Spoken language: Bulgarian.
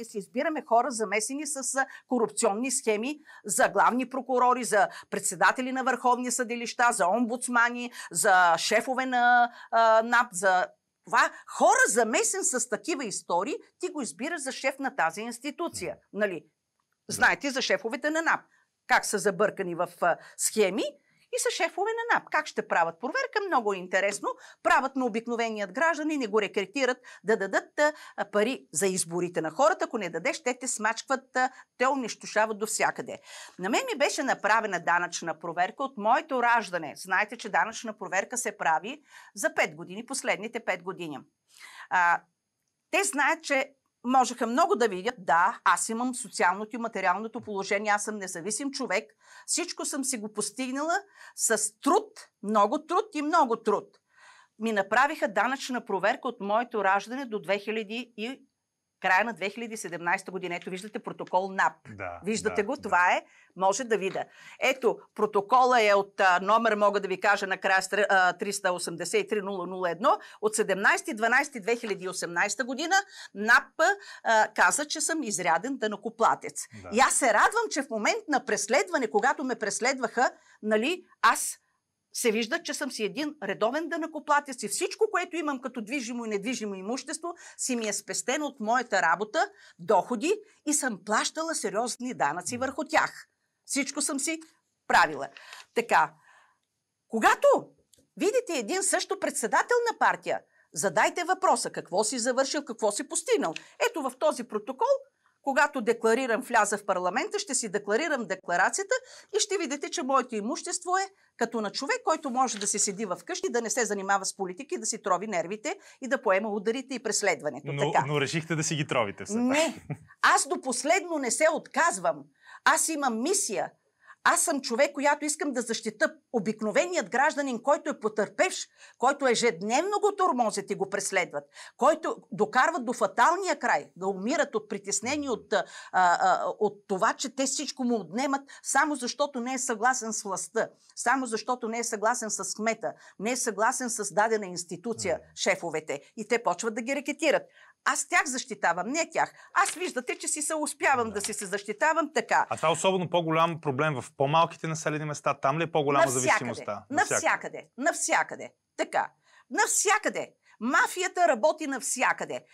ние си избираме хора замесени с корупционни схеми за главни прокурори, за председатели на върховни съдилища, за омбудсмани, за шефове на НАП, за това хора замесен с такива истории, ти го избираш за шеф на тази институция. Нали? Знаете за шефовете на НАП. Как са забъркани в схеми и са шефове на НАП. Как ще правят проверка? Много е интересно. Правят на обикновеният граждан и не го рекретират да дадат пари за изборите на хората. Ако не дадеш, те те смачкват, те унищожават до всякъде. На мен ми беше направена данъчна проверка от моето раждане. Знаете, че данъчна проверка се прави за 5 години, последните 5 години. А, те знаят, че можеха много да видят, да, аз имам социалното и материалното положение, аз съм независим човек, всичко съм си го постигнала с труд, много труд и много труд. Ми направиха данъчна проверка от моето раждане до края на 2017 година. Ето виждате протокол НАП. Да, виждате да, го, да. това е. Може да вида. Ето, протокола е от а, номер, мога да ви кажа, на края 383001. от 17.12.2018 година. НАП а, каза, че съм изряден данокоплатец. Да. И аз се радвам, че в момент на преследване, когато ме преследваха, нали, аз се вижда, че съм си един редовен дънакоплатец и всичко, което имам като движимо и недвижимо имущество, си ми е спестено от моята работа, доходи и съм плащала сериозни данъци върху тях. Всичко съм си правила. Така, когато видите един също председател на партия, задайте въпроса какво си завършил, какво си постигнал. Ето в този протокол когато декларирам вляза в парламента, ще си декларирам декларацията и ще видите, че моето имущество е като на човек, който може да се седи в къщи, да не се занимава с политики, да си трови нервите и да поема ударите и преследването. Но, така. но решихте да си ги тровите. Все не, аз до последно не се отказвам. Аз имам мисия. Аз съм човек, която искам да защита обикновеният гражданин, който е потърпевш, който ежедневно го тормозят и го преследват, който докарват до фаталния край, да умират от притеснени от, а, а, от това, че те всичко му отнемат, само защото не е съгласен с властта, само защото не е съгласен с кмета, не е съгласен с дадена институция, шефовете. И те почват да ги рекетират. Аз тях защитавам, не тях. Аз виждате, че си се успявам да, да си се защитавам така. А това е особено по-голям проблем в по-малките населени места. Там ли е по-голяма навсякъде, зависимостта? Навсякъде. Навсякъде. Навсякъде. Така. Навсякъде. Мафията работи навсякъде.